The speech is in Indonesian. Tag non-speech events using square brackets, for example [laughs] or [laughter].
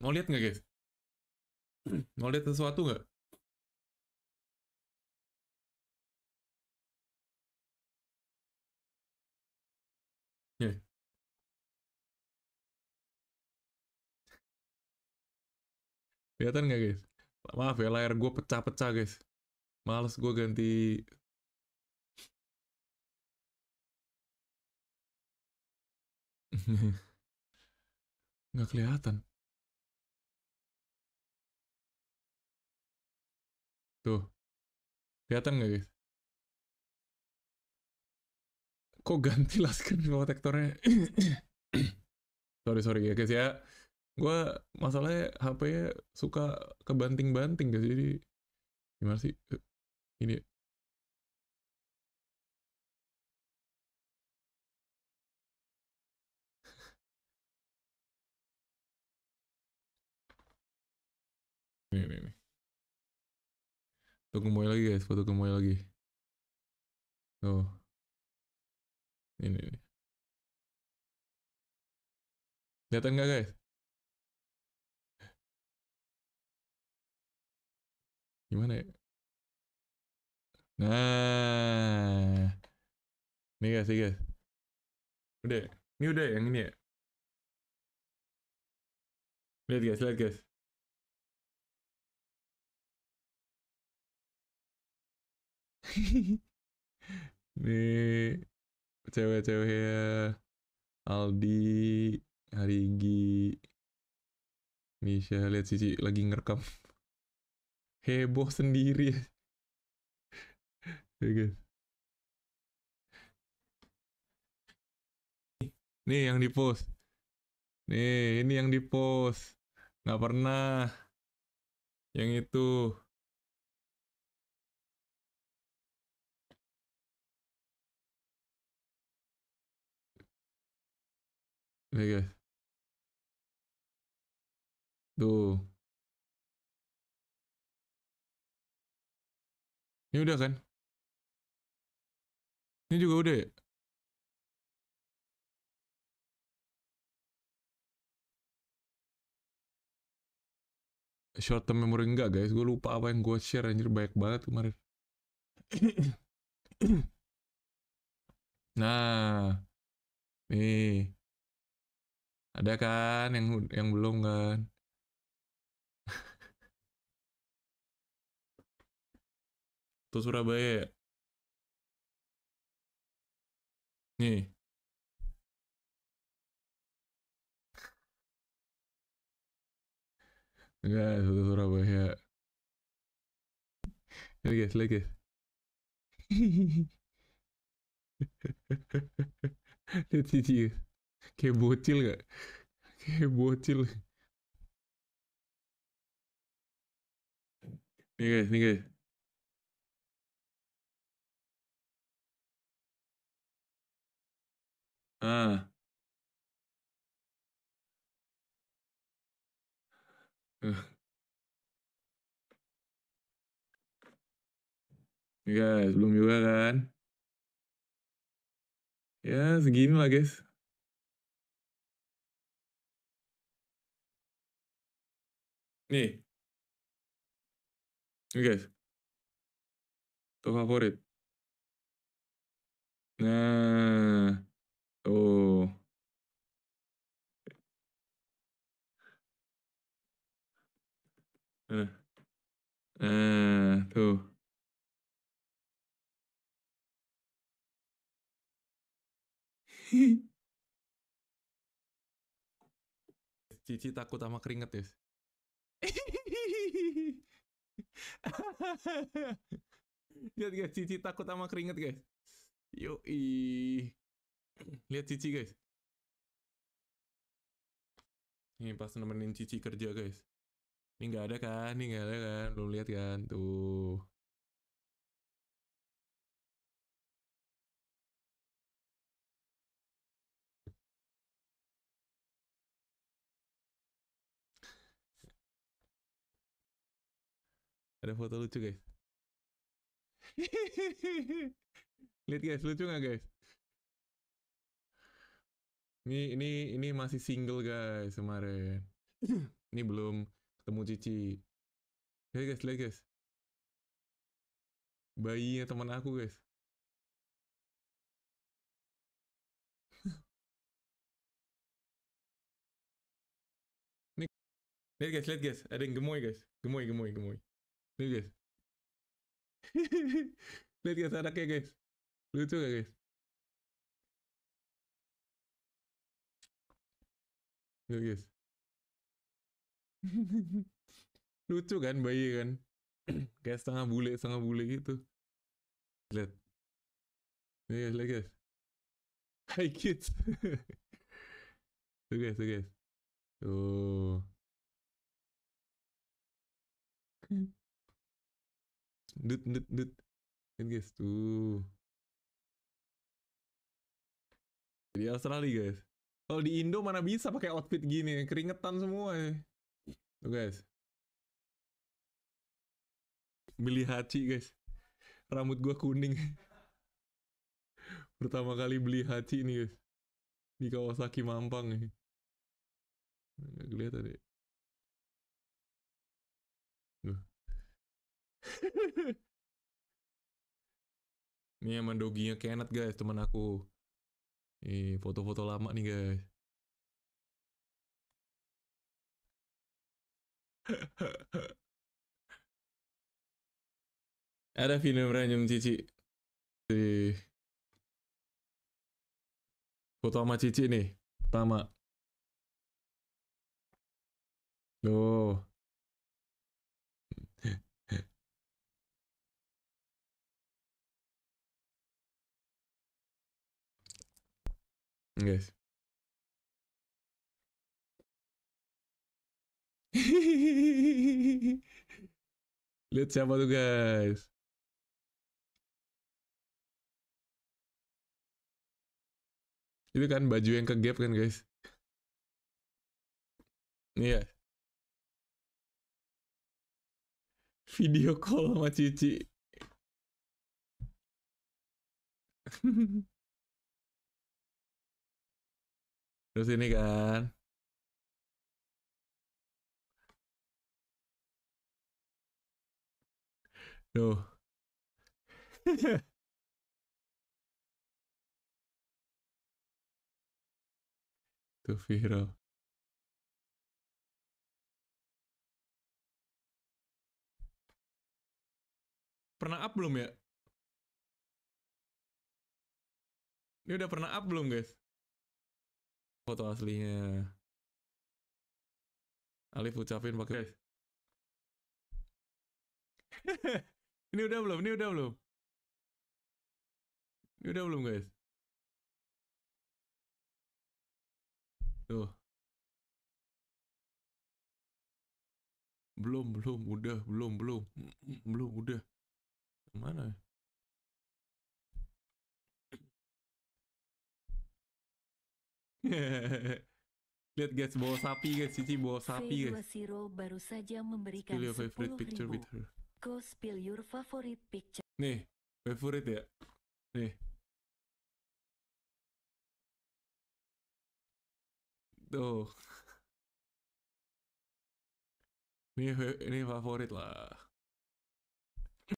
Mau lihat nggak guys? [clears throat] Mau lihat sesuatu nggak? Kelihatan nggak guys? Maaf ya layar gue pecah-pecah guys. Males gue ganti [laughs] nggak kelihatan Tuh. Kelihatan nggak guys? Kok ganti last screen protectornya? sorry, sorry ya guys ya. Gue masalahnya HP-nya suka kebanting-banting guys. Jadi gimana sih? Eh, ini Nih, ini, ini. Foto gemoy lagi guys, foto gemoy lagi. Oh, Ini Kelihatan nggak guys? Gimana ya? Nah. ini guys, ini, guys. Udah. Ini udah yang ini ya. Lihat guys, lihat guys. [laughs] Nih cewek-cewek ya. Aldi, Harigi, Misha, lihat Cici lagi ngerekam. Heboh sendiri. [laughs] Nih yang di post. Nih, ini yang di post. Nggak pernah. Yang itu. Nih Tuh. Ini udah kan? Ini juga udah ya? Short term memory enggak guys, gue lupa apa yang gue share anjir banyak banget kemarin. [coughs] nah, nih ada kan yang yang belum kan? [laughs] Tuh Surabaya Nih. Enggak, itu Surabaya. Lihat guys, lihat guys. [laughs] kayak bocil gak? kayak bocil nih guys nih guys ah Nih guys, belum juga kan? Ya, segini lah guys. nih oke favorit. favorit Oo. Eh. Eh, tuh Cici takut sama keringet ya? [laughs] Lihat guys, Cici takut sama keringet guys. Yoi. Lihat Cici guys. Ini pas nemenin Cici kerja guys. Ini nggak ada kan, ini nggak ada kan, Lu lihat kan, tuh. Ada foto lucu guys. [laughs] Lihat guys, lucu nggak guys? Ini ini ini masih single guys kemarin. [clears throat] ini belum ketemu Cici. Lihat guys, lihat guys. Bayinya teman aku guys. [laughs] Lihat guys, lihat guys, ada yang gemoy guys, gemoy, gemoy, gemoy. Nih guys. [laughs] Lihat guys anaknya guys. Lucu gak guys? Lihat guys. [laughs] Lucu kan bayi kan? [clears throat] Kayak setengah bule, setengah bule gitu. Lihat. Nih guys, lihat guys. Hai kids. [laughs] tuh guys, tuh guys. Tuh. Dut, dut, dut. Lihat kan guys, tuh. Jadi Australia guys. Kalau di Indo mana bisa pakai outfit gini, keringetan semua. Ya. Tuh guys. Beli haci guys. Rambut gua kuning. [laughs] Pertama kali beli haci nih guys. Di Kawasaki Mampang nih. Enggak kelihatan deh. Ya. Ini emang doginya Kenneth guys, teman aku. Eh, foto-foto lama nih guys. [laughs] Ada film random Cici. Si foto sama Cici nih, pertama. Tuh. Guys. [laughs] Lihat siapa tuh guys. Itu kan baju yang kegap kan guys. Iya. yeah. Video call sama Cici. [laughs] Terus ini kan. [laughs] Tuh. Tuh viral. Pernah up belum ya? Ini udah pernah up belum guys? foto aslinya. Alif ucapin pakai. [laughs] ini udah belum? Ini udah belum? Ini udah belum guys? Tuh. Belum, belum, udah, belum, belum, belum, udah. Mana? [laughs] Lihat guys, bawa sapi guys, Cici bawa sapi guys. Siro baru saja memberikan Spill your favorite picture with her. Go spill your favorite picture. Nih, favorite ya. Nih. Tuh. [laughs] Nih, ini favorit lah.